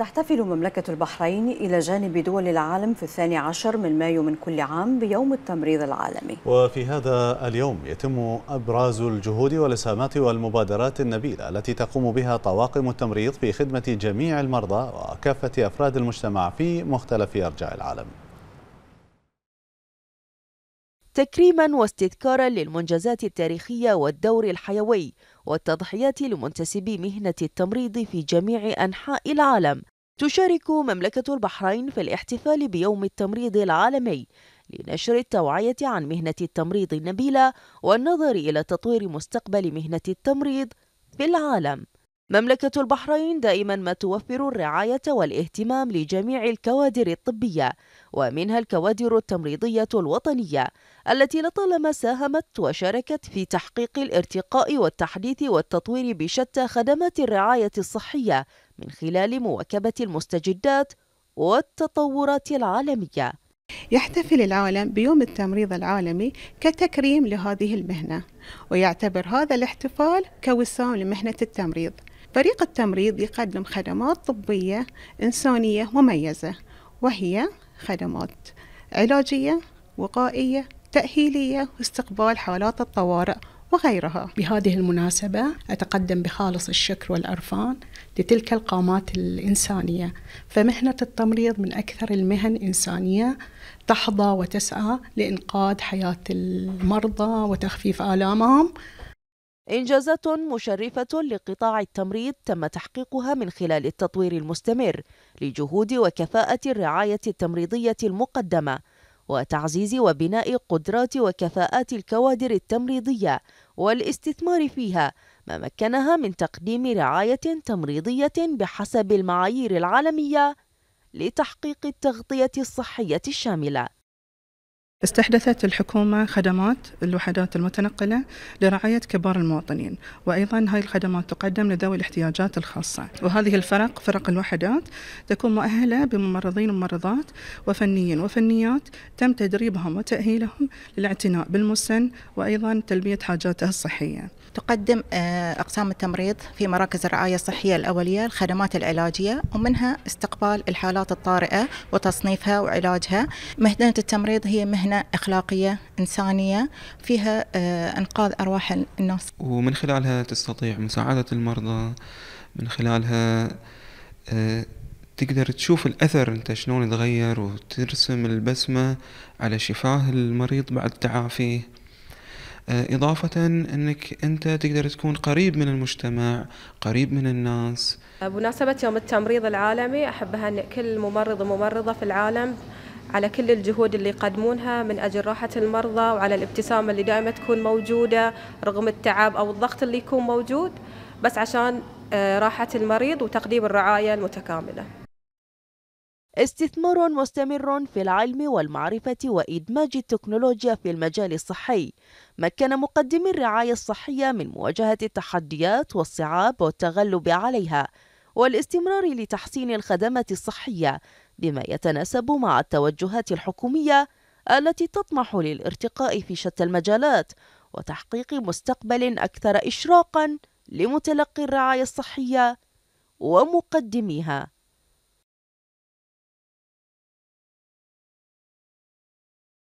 تحتفل مملكة البحرين إلى جانب دول العالم في الثاني عشر من مايو من كل عام بيوم التمريض العالمي وفي هذا اليوم يتم أبراز الجهود والإسهامات والمبادرات النبيلة التي تقوم بها طواقم التمريض في خدمة جميع المرضى وكافة أفراد المجتمع في مختلف أرجاء العالم تكريما واستذكارا للمنجزات التاريخية والدور الحيوي والتضحيات لمنتسبي مهنة التمريض في جميع أنحاء العالم تشارك مملكة البحرين في الاحتفال بيوم التمريض العالمي لنشر التوعية عن مهنة التمريض النبيلة والنظر إلى تطوير مستقبل مهنة التمريض في العالم مملكة البحرين دائما ما توفر الرعاية والاهتمام لجميع الكوادر الطبية ومنها الكوادر التمريضية الوطنية التي لطالما ساهمت وشاركت في تحقيق الارتقاء والتحديث والتطوير بشتى خدمات الرعاية الصحية من خلال مواكبة المستجدات والتطورات العالمية يحتفل العالم بيوم التمريض العالمي كتكريم لهذه المهنة ويعتبر هذا الاحتفال كوسام لمهنة التمريض فريق التمريض يقدم خدمات طبية إنسانية مميزة وهي خدمات علاجية وقائية تأهيلية واستقبال حالات الطوارئ وغيرها بهذه المناسبة أتقدم بخالص الشكر والعرفان لتلك القامات الإنسانية فمهنة التمريض من أكثر المهن إنسانية تحظى وتسعى لإنقاذ حياة المرضى وتخفيف آلامهم إنجازات مشرفة لقطاع التمريض تم تحقيقها من خلال التطوير المستمر لجهود وكفاءة الرعاية التمريضية المقدمة وتعزيز وبناء قدرات وكفاءات الكوادر التمريضية والاستثمار فيها ما مكنها من تقديم رعاية تمريضية بحسب المعايير العالمية لتحقيق التغطية الصحية الشاملة استحدثت الحكومة خدمات الوحدات المتنقلة لرعاية كبار المواطنين وأيضا هاي الخدمات تقدم لذوي الاحتياجات الخاصة وهذه الفرق فرق الوحدات تكون مؤهلة بممرضين وممرضات وفنيين وفنيات تم تدريبهم وتأهيلهم للاعتناء بالمسن وأيضا تلبية حاجاته الصحية تقدم آه، أقسام التمريض في مراكز الرعاية الصحية الأولية الخدمات العلاجية ومنها استقبال الحالات الطارئة وتصنيفها وعلاجها مهنة التمريض هي مهنة أخلاقية إنسانية فيها آه، إنقاذ أرواح الناس ومن خلالها تستطيع مساعدة المرضى من خلالها آه، تقدر تشوف الأثر أنت شلون تغير وترسم البسمة على شفاه المريض بعد تعافيه آه، إضافة أنك أنت تقدر تكون قريب من المجتمع قريب من الناس بمناسبة يوم التمريض العالمي أحب أهنئ كل ممرض وممرضة في العالم على كل الجهود اللي يقدمونها من أجل راحة المرضى وعلى الابتسامة اللي دائما تكون موجودة رغم التعب أو الضغط اللي يكون موجود بس عشان آه، راحة المريض وتقديم الرعاية المتكاملة استثمار مستمر في العلم والمعرفة وإدماج التكنولوجيا في المجال الصحي مكن مقدمي الرعاية الصحية من مواجهة التحديات والصعاب والتغلب عليها والاستمرار لتحسين الخدمات الصحية بما يتناسب مع التوجهات الحكومية التي تطمح للارتقاء في شتى المجالات وتحقيق مستقبل أكثر إشراقا لمتلقي الرعاية الصحية ومقدميها